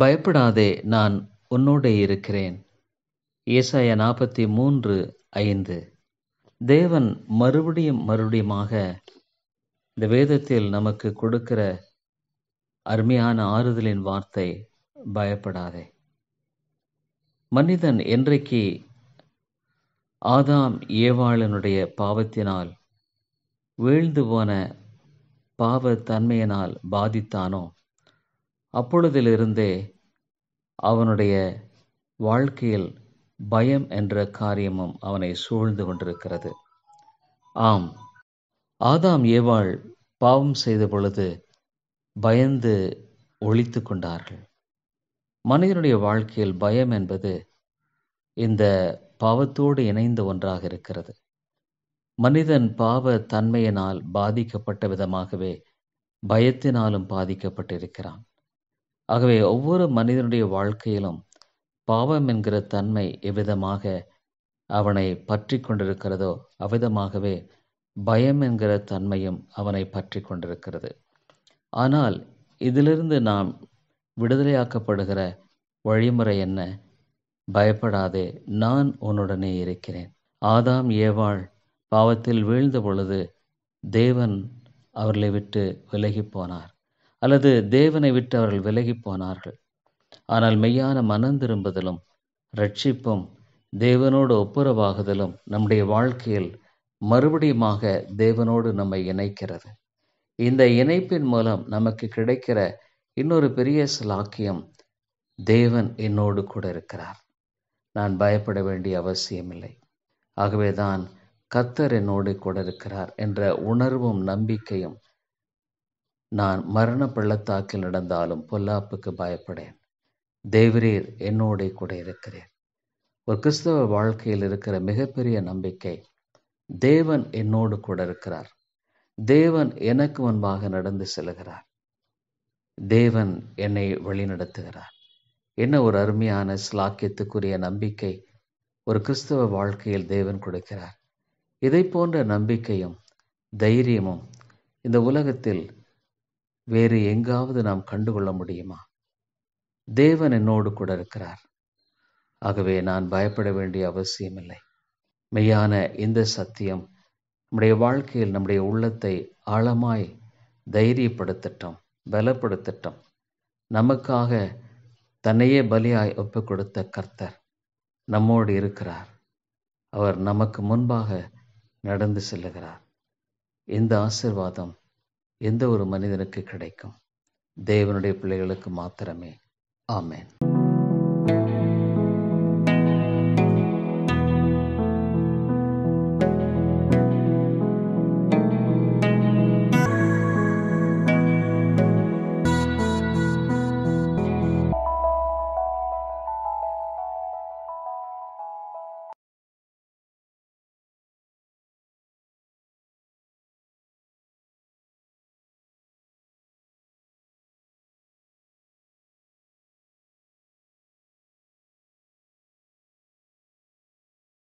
பயப்படாதே நான் உன்னோடே இருக்கிறேன் ஏசாய நாற்பத்தி மூன்று ஐந்து தேவன் மறுபடியும் மறுபடியுமாக இந்த வேதத்தில் நமக்கு கொடுக்கிற அருமையான ஆறுதலின் வார்த்தை பயப்படாதே மனிதன் என்றைக்கு ஆதாம் ஏவாளனுடைய பாவத்தினால் வீழ்ந்து போன பாவத்தன்மையினால் பாதித்தானோ அப்பொழுதிலிருந்தே அவனுடைய வாழ்க்கையில் பயம் என்ற காரியமும் அவனை சூழ்ந்து கொண்டிருக்கிறது ஆம் ஆதாம் ஏவாள் பாவம் செய்த பொழுது பயந்து ஒழித்து கொண்டார்கள் மனிதனுடைய வாழ்க்கையில் பயம் என்பது இந்த பாவத்தோடு இணைந்த ஒன்றாக இருக்கிறது மனிதன் பாவ தன்மையினால் பாதிக்கப்பட்ட விதமாகவே பயத்தினாலும் பாதிக்கப்பட்டிருக்கிறான் ஆகவே ஒவ்வொரு மனிதனுடைய வாழ்க்கையிலும் பாவம் என்கிற தன்மை எவ்விதமாக அவனை பற்றி கொண்டிருக்கிறதோ அவ்விதமாகவே பயம் என்கிற தன்மையும் அவனை பற்றி கொண்டிருக்கிறது ஆனால் இதிலிருந்து நாம் விடுதலையாக்கப்படுகிற வழிமுறை என்ன பயப்படாதே நான் உன்னுடனே இருக்கிறேன் ஆதாம் ஏவாள் பாவத்தில் வீழ்ந்த பொழுது தேவன் அவர்களை விட்டு விலகி போனார் அல்லது தேவனை விட்டு அவர்கள் விலகி போனார்கள் ஆனால் மெய்யான மனம் திரும்புதலும் ரட்சிப்பும் தேவனோடு ஒப்புரவாகுதலும் நம்முடைய வாழ்க்கையில் மறுபடியுமாக தேவனோடு நம்மை இணைக்கிறது இந்த இணைப்பின் மூலம் நமக்கு கிடைக்கிற இன்னொரு பெரிய சிலாக்கியம் தேவன் என்னோடு கூட இருக்கிறார் நான் பயப்பட வேண்டிய அவசியமில்லை ஆகவே தான் கத்தர் என்னோடு கூட இருக்கிறார் என்ற உணர்வும் நம்பிக்கையும் நான் மரண பள்ளத்தாக்கில் நடந்தாலும் பொல்லாப்புக்கு பயப்படேன் தேவரீர் என்னோட கூட இருக்கிறேன் ஒரு கிறிஸ்தவ வாழ்க்கையில் இருக்கிற மிகப்பெரிய நம்பிக்கை தேவன் என்னோடு கூட இருக்கிறார் தேவன் எனக்கு முன்பாக நடந்து செல்கிறார் தேவன் என்னை வழிநடத்துகிறார் என்ன ஒரு அருமையான சிலாக்கியத்துக்குரிய நம்பிக்கை ஒரு கிறிஸ்தவ வாழ்க்கையில் தேவன் கொடுக்கிறார் இதை போன்ற நம்பிக்கையும் தைரியமும் இந்த உலகத்தில் வேறு எங்காவது நாம் கண்டுகொள்ள முடியுமா தேவன் என்னோடு கூட இருக்கிறார் ஆகவே நான் பயப்பட வேண்டிய அவசியமில்லை மெய்யான இந்த சத்தியம் நம்முடைய வாழ்க்கையில் நம்முடைய உள்ளத்தை ஆழமாய் தைரியப்படுத்தட்டும் பலப்படுத்தட்டும் நமக்காக தன்னையே பலியாய் ஒப்பு கொடுத்த கர்த்தர் நம்மோடு இருக்கிறார் அவர் நமக்கு முன்பாக நடந்து செல்லுகிறார் இந்த ஆசிர்வாதம் எந்த ஒரு மனிதனுக்கு கிடைக்கும் தேவனுடைய பிள்ளைகளுக்கு மாத்திரமே ஆமேன்